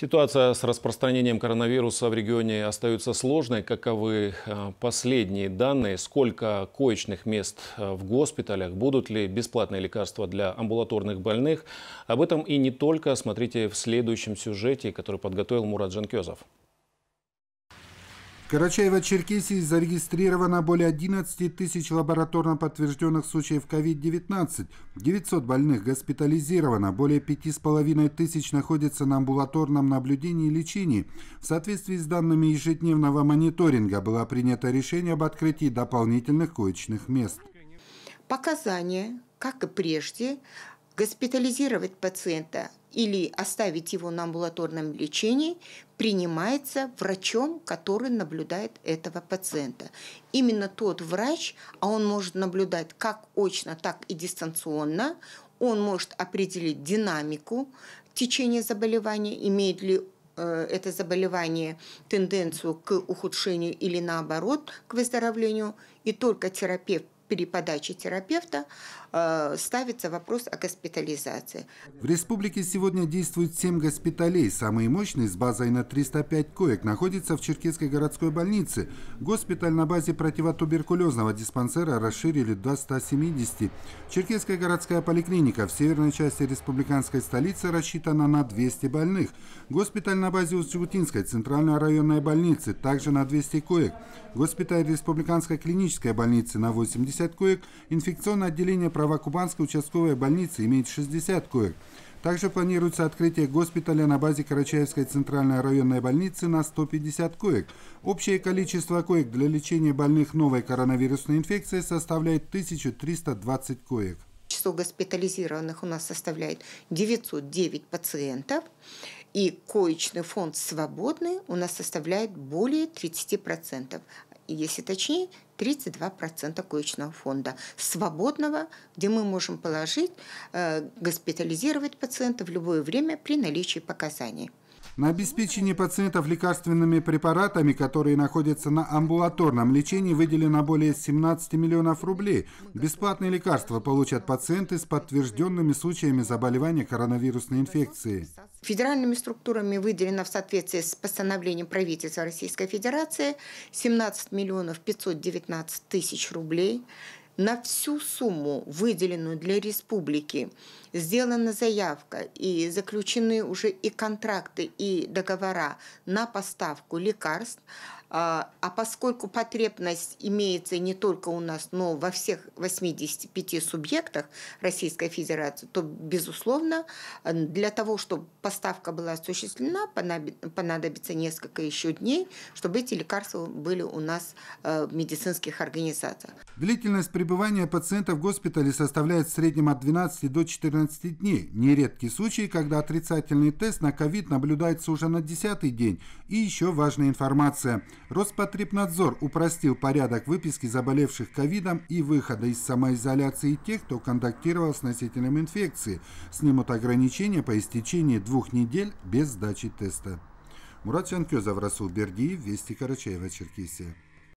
Ситуация с распространением коронавируса в регионе остается сложной. Каковы э, последние данные? Сколько коечных мест э, в госпиталях? Будут ли бесплатные лекарства для амбулаторных больных? Об этом и не только. Смотрите в следующем сюжете, который подготовил Мурат Жанкезов. В Карачаево-Черкесии зарегистрировано более 11 тысяч лабораторно подтвержденных случаев COVID-19. 900 больных госпитализировано, более 5,5 тысяч находятся на амбулаторном наблюдении и лечении. В соответствии с данными ежедневного мониторинга было принято решение об открытии дополнительных коечных мест. Показания, как и прежде, госпитализировать пациента или оставить его на амбулаторном лечении принимается врачом, который наблюдает этого пациента. Именно тот врач, а он может наблюдать как очно, так и дистанционно, он может определить динамику течения заболевания, имеет ли э, это заболевание тенденцию к ухудшению или наоборот к выздоровлению, и только терапевт при подаче терапевта э, ставится вопрос о госпитализации. В республике сегодня действует 7 госпиталей. Самый мощный с базой на 305 коек находится в Черкесской городской больнице. Госпиталь на базе противотуберкулезного диспансера расширили до 170. Черкесская городская поликлиника в северной части республиканской столицы рассчитана на 200 больных. Госпиталь на базе усть Узюгутинской центральной районной больницы также на 200 коек. Госпиталь республиканской клинической больницы на 80 50 коек. Инфекционное отделение Правокубанской участковой больницы имеет 60 коек. Также планируется открытие госпиталя на базе Карачаевской центральной районной больницы на 150 коек. Общее количество коек для лечения больных новой коронавирусной инфекцией составляет 1320 коек. Число госпитализированных у нас составляет 909 пациентов. И коечный фонд свободный у нас составляет более 30%. Если точнее, 32% коечного фонда. Свободного, где мы можем положить, э, госпитализировать пациента в любое время при наличии показаний. На обеспечение пациентов лекарственными препаратами, которые находятся на амбулаторном лечении, выделено более 17 миллионов рублей. Бесплатные лекарства получат пациенты с подтвержденными случаями заболевания коронавирусной инфекцией. Федеральными структурами выделено в соответствии с постановлением правительства Российской Федерации 17 миллионов 519 тысяч рублей – на всю сумму, выделенную для республики, сделана заявка и заключены уже и контракты, и договора на поставку лекарств, а, а, поскольку потребность имеется не только у нас, но во всех 85 субъектах Российской Федерации, то, безусловно, для того, чтобы поставка была осуществлена, понадобится несколько еще дней, чтобы эти лекарства были у нас э, в медицинских организациях. Длительность пребывания пациента в госпитале составляет в среднем от 12 до 14 дней. Нередки случаи, когда отрицательный тест на ковид наблюдается уже на 10 день. И еще важная информация – Роспотребнадзор упростил порядок выписки заболевших ковидом и выхода из самоизоляции тех, кто контактировал с носителем инфекции. Снимут ограничения по истечении двух недель без сдачи теста. Мурат Чанкезов, Расул Бердиев, Вести Карачаева, Черкесия.